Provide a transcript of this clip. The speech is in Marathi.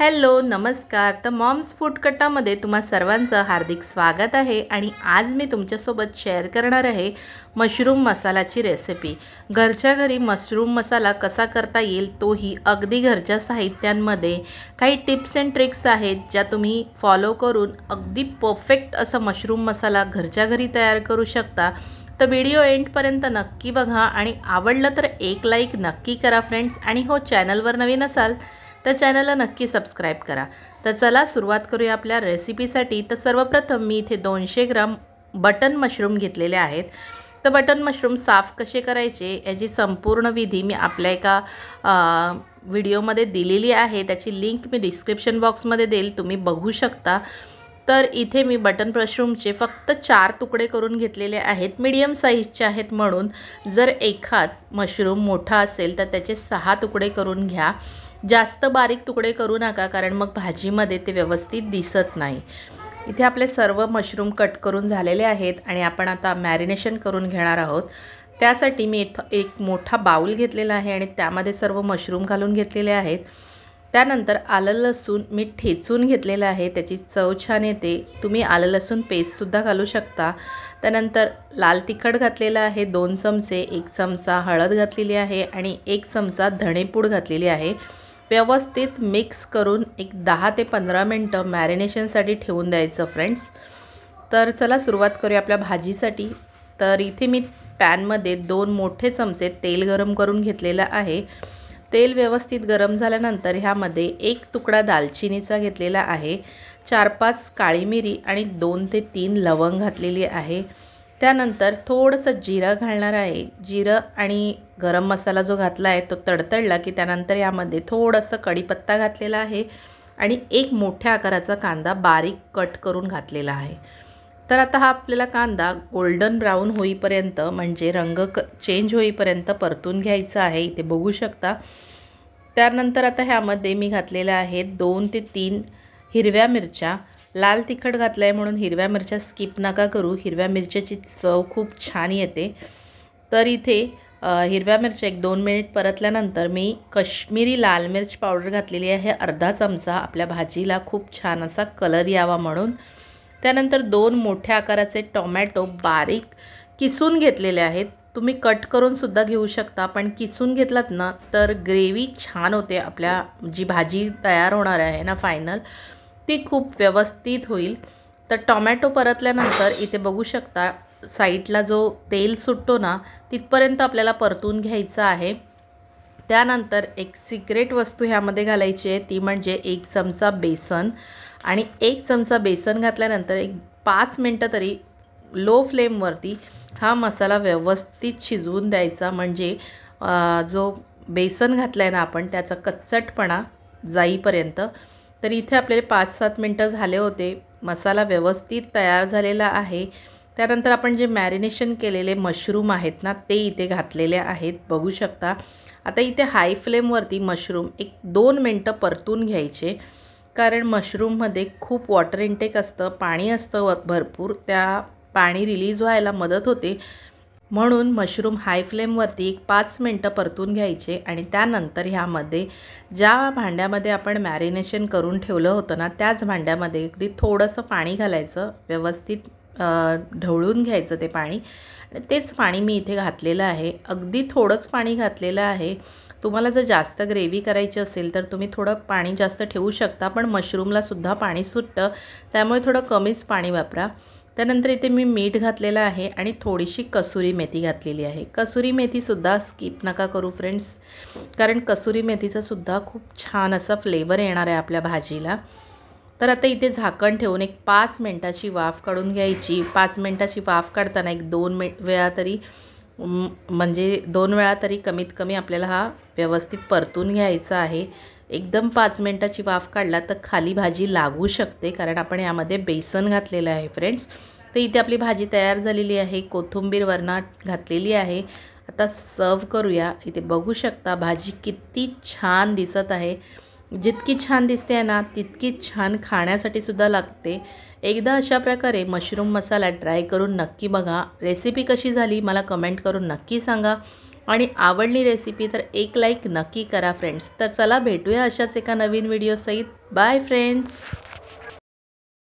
हॅलो नमस्कार तर मॉम्स फूड कटामध्ये तुम्हा सर्वांचं हार्दिक स्वागत आहे आणि आज मी तुमच्यासोबत शेअर करणार आहे मशरूम मसालाची रेसिपी घरच्या घरी मशरूम मसाला कसा करता येईल तोही अगदी घरच्या साहित्यांमध्ये काही टिप्स अँड ट्रिक्स आहेत ज्या तुम्ही फॉलो करून अगदी परफेक्ट असं मशरूम मसाला घरच्या घरी तयार करू शकता तर व्हिडिओ एंडपर्यंत नक्की बघा आणि आवडलं तर एक लाईक नक्की करा फ्रेंड्स आणि हो चॅनलवर नवीन असाल तर चॅनलला नक्की सबस्क्राईब करा तर चला सुरुवात करूया आपल्या रेसिपीसाठी तर सर्वप्रथम मी इथे दोनशे ग्राम बटन मशरूम घेतलेले आहेत तर बटन मशरूम साफ कसे करायचे याची संपूर्ण विधी मी आपल्या एका व्हिडिओमध्ये दिलेली आहे त्याची लिंक मी डिस्क्रिप्शन बॉक्समध्ये देईल तुम्ही बघू शकता तर इथे मी बटन मशरूमचे फक्त चार तुकडे करून घेतलेले आहेत मीडियम साईजचे आहेत म्हणून जर एखाद मशरूम मोठा असेल तर त्याचे सहा तुकडे करून घ्या जास्त बारीक तुकडे करू नका कारण मग भाजीमध्ये ते व्यवस्थित दिसत नाही इथे आपले सर्व मशरूम कट करून झालेले आहेत आणि आपण आता मॅरिनेशन करून घेणार आहोत त्यासाठी मी इथं एक मोठा बाऊल घेतलेला आहे आणि त्यामध्ये सर्व मशरूम घालून घेतलेले आहेत त्यानंतर आलं लसूण मी ठेचून घेतलेलं आहे त्याची चव छान येते तुम्ही आलं लसूण पेस्टसुद्धा घालू शकता त्यानंतर लाल तिखट घातलेलं आहे दोन चमचे एक चमचा हळद घातलेली आहे आणि एक चमचा धणेपूड घातलेली आहे व्यवस्थित मिक्स करून एक दहा ते पंधरा मिनटं मॅरिनेशनसाठी ठेवून द्यायचं फ्रेंड्स तर चला सुरुवात करूया आपल्या भाजीसाठी तर इथे मी पॅनमध्ये दोन मोठे चमचे तेल गरम करून घेतलेलं आहे तेल व्यवस्थित गरम झाल्यानंतर ह्यामध्ये एक तुकडा दालचिनीचा घेतलेला आहे चार पाच काळी मिरी आणि दोन ते तीन लवंग घातलेली आहे त्यानंतर थोडंसं जिरं घालणार आहे जिरं आणि गरम मसाला जो घातला आहे तो तडतडला की त्यानंतर यामध्ये थोडंसं कढीपत्ता घातलेला आहे आणि एक मोठ्या आकाराचा कांदा बारीक कट करून घातलेला आहे तर आता हा आपल्याला कांदा गोल्डन ब्राऊन होईपर्यंत म्हणजे रंग क चेंज होईपर्यंत परतून घ्यायचा आहे इथे बघू शकता त्यानंतर आता ह्यामध्ये मी घातलेले आहेत दोन ते तीन हिरव्या मिरच्या लाल तिखट घातलं आहे म्हणून हिरव्या मिरच्या स्किप नका करू हिरव्या मिरच्याची चव खूप छान येते तर इथे हिरव्या मिरच्या एक दोन मिनिट परतल्यानंतर मी कश्मीरी लाल मिरच पावडर घातलेली आहे अर्धा चमचा आपल्या भाजीला खूप छान असा कलर यावा म्हणून त्यानंतर दोन मोठ्या आकाराचे टोमॅटो बारीक किसून घेतलेले आहेत तुम्ही कट करून सुद्धा घेऊ शकता पण किसून घेतलात ना तर ग्रेव्ही छान होते आपल्या जी भाजी तयार होणार आहे ना फायनल ती खूप व्यवस्थित होईल तर टॉमॅटो परतल्यानंतर इथे बघू शकता साईडला जो तेल सुटतो ना तिथपर्यंत आपल्याला परतून घ्यायचं आहे त्यानंतर एक सिक्रेट वस्तू ह्यामध्ये घालायची आहे ती म्हणजे एक चमचा बेसन आणि एक चमचा बेसन घातल्यानंतर एक पाच मिनटं तरी लो फ्लेमवरती हा मसाला व्यवस्थित शिजवून द्यायचा म्हणजे जो बेसन घातला आहे ना आपण त्याचा कच्चटपणा जाईपर्यंत तर इथे आपल्याला पाच सात मिनटं झाले होते मसाला व्यवस्थित तयार झालेला आहे त्यानंतर आपण जे मॅरिनेशन केलेले मशरूम आहेत ना ते इथे घातलेले आहेत बघू शकता आता इथे हाय फ्लेमवरती मशरूम एक दोन मिनटं परतून घ्यायचे कारण मशरूममध्ये खूप वॉटर इंटेक असतं पाणी असतं भरपूर त्या पाणी रिलीज व्हायला मदत होते म्हणून मशरूम हाय फ्लेमवरती एक पाच मिनटं परतून घ्यायचे आणि त्यानंतर ह्यामध्ये ज्या भांड्यामध्ये आपण मॅरिनेशन करून ठेवलं होतं ना त्याच भांड्यामध्ये अगदी थोडंसं पाणी घालायचं व्यवस्थित ढवळून घ्यायचं ते पाणी तेच पाणी मी इथे घातलेलं आहे अगदी थोडंच पाणी घातलेलं आहे तुम्हाला जर जास्त ग्रेव्ही करायची असेल तर तुम्ही थोडं पाणी जास्त ठेवू शकता पण मशरूमलासुद्धा पाणी सुटतं त्यामुळे थोडं कमीच पाणी वापरा त्यानंतर इथे मी मीठ घातलेलं आहे आणि थोडीशी कसुरी मेथी घातलेली आहे कसुरी मेथीसुद्धा स्किप नका करू फ्रेंड्स कारण कसुरी मेथीचासुद्धा खूप छान असा फ्लेवर येणार आहे आपल्या भाजीला तर आता इथे झाकण ठेवून एक पाच मिनटाची वाफ काढून घ्यायची पाच मिनटाची वाफ काढताना एक दोन मिन वेळा तरी म्हणजे दोन वेळा तरी कमीत कमी आपल्याला हा व्यवस्थित परतून घ्यायचा आहे एकदम पाच मिनटाची वाफ काढला तर खाली भाजी लागू शकते कारण आपण यामध्ये बेसन घातलेलं आहे फ्रेंड्स तर इथे आपली भाजी तयार झालेली आहे कोथिंबीर वरणा घातलेली आहे आता सर्व करूया इथे बघू शकता भाजी किती छान दिसत आहे जितकी छान दिसते आहे ना तितकी छान खाण्यासाठी सुद्धा लागते एकदा अशा प्रकारे मशरूम मसाला ट्राय करून नक्की बघा रेसिपी कशी झाली मला कमेंट करून नक्की सांगा आणि आवडली रेसिपी तर एक लाईक नक्की करा फ्रेंड्स तर चला भेटूया अशाच एका नवीन व्हिडिओसहित बाय फ्रेंड्स